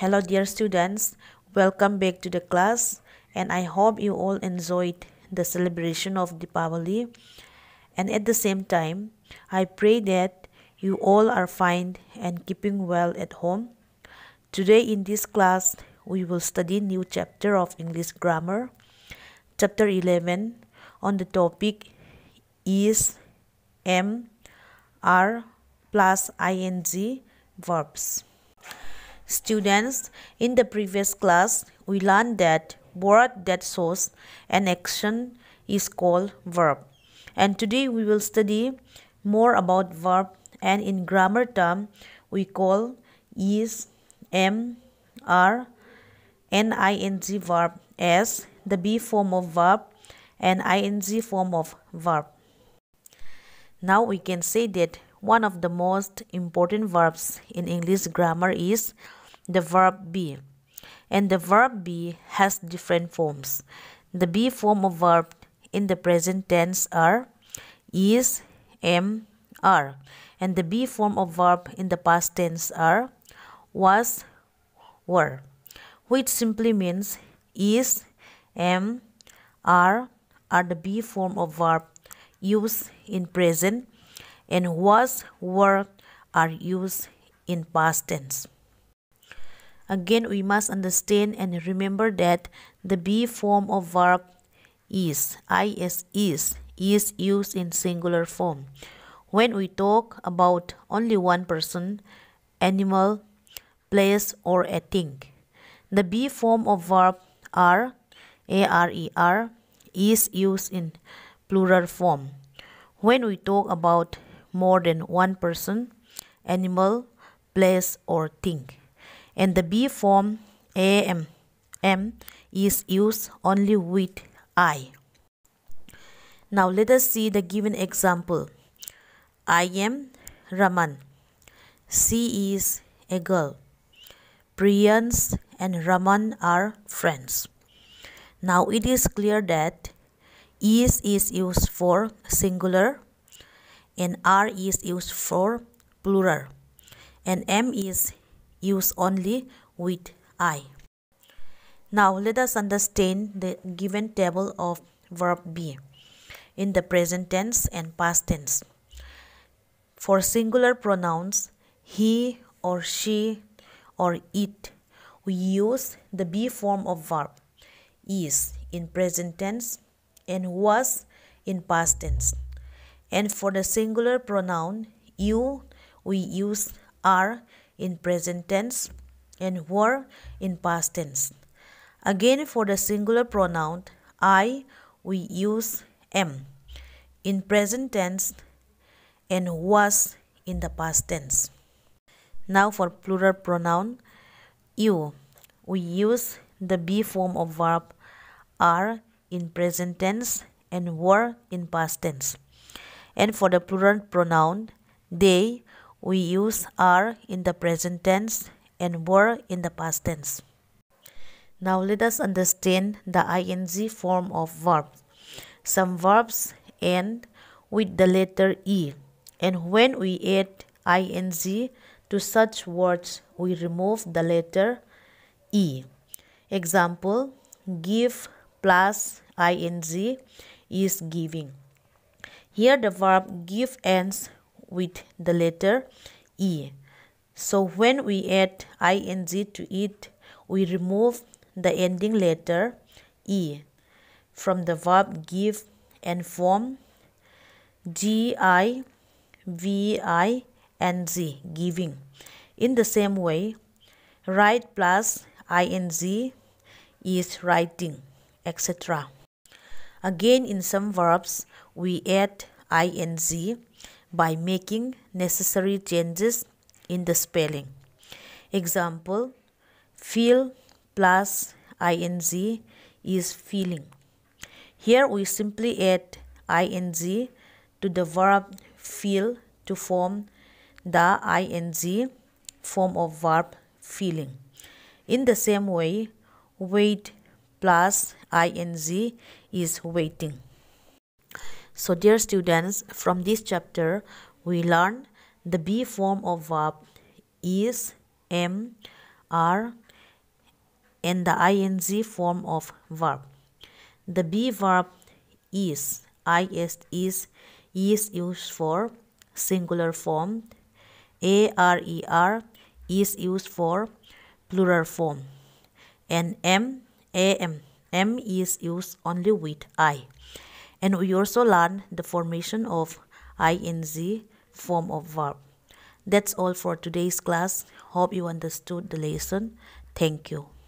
Hello dear students, welcome back to the class and I hope you all enjoyed the celebration of Deepavali and at the same time I pray that you all are fine and keeping well at home. Today in this class we will study new chapter of English grammar chapter 11 on the topic is M, R plus ing verbs. Students, in the previous class, we learned that word that shows an action is called verb. And today we will study more about verb and in grammar term we call is, am, are, ning verb as the be form of verb and ing form of verb. Now we can say that one of the most important verbs in English grammar is the verb be. And the verb be has different forms. The be form of verb in the present tense are is, am, are. And the be form of verb in the past tense are was, were. Which simply means is, am, are are the be form of verb used in present and was, were are used in past tense. Again, we must understand and remember that the be form of verb is, is, is, is used in singular form. When we talk about only one person, animal, place, or a thing. The be form of verb are, are, is used in plural form. When we talk about more than one person, animal, place, or thing and the B form am m is used only with I. Now let us see the given example. I am Raman. She is a girl. Priyans and Raman are friends. Now it is clear that is is used for singular and R is used for plural and M is Use only with I. Now let us understand the given table of verb be in the present tense and past tense. For singular pronouns, he or she or it, we use the be form of verb is in present tense and was in past tense. And for the singular pronoun you, we use are in present tense and were in past tense. Again, for the singular pronoun I, we use am in present tense and was in the past tense. Now for plural pronoun you, we use the be form of verb are in present tense and were in past tense. And for the plural pronoun they, we use are in the present tense and were in the past tense. Now let us understand the ing form of verbs. Some verbs end with the letter e and when we add ing to such words we remove the letter e. Example, give plus ing is giving. Here the verb give ends with the letter E. So when we add ing to it, we remove the ending letter E from the verb give and form G I V I and G giving. In the same way, write plus ing is writing, etc. Again, in some verbs, we add ing by making necessary changes in the spelling. Example Feel plus ing is feeling. Here we simply add ing to the verb feel to form the ing form of verb feeling. In the same way, wait plus ing is waiting. So dear students, from this chapter, we learn the B form of verb is, am, are, and the ing form of verb. The B verb is, is, is, is used for singular form, arer is used for plural form, and M A M M am, is used only with i. And we also learn the formation of ing form of verb. That's all for today's class. Hope you understood the lesson. Thank you.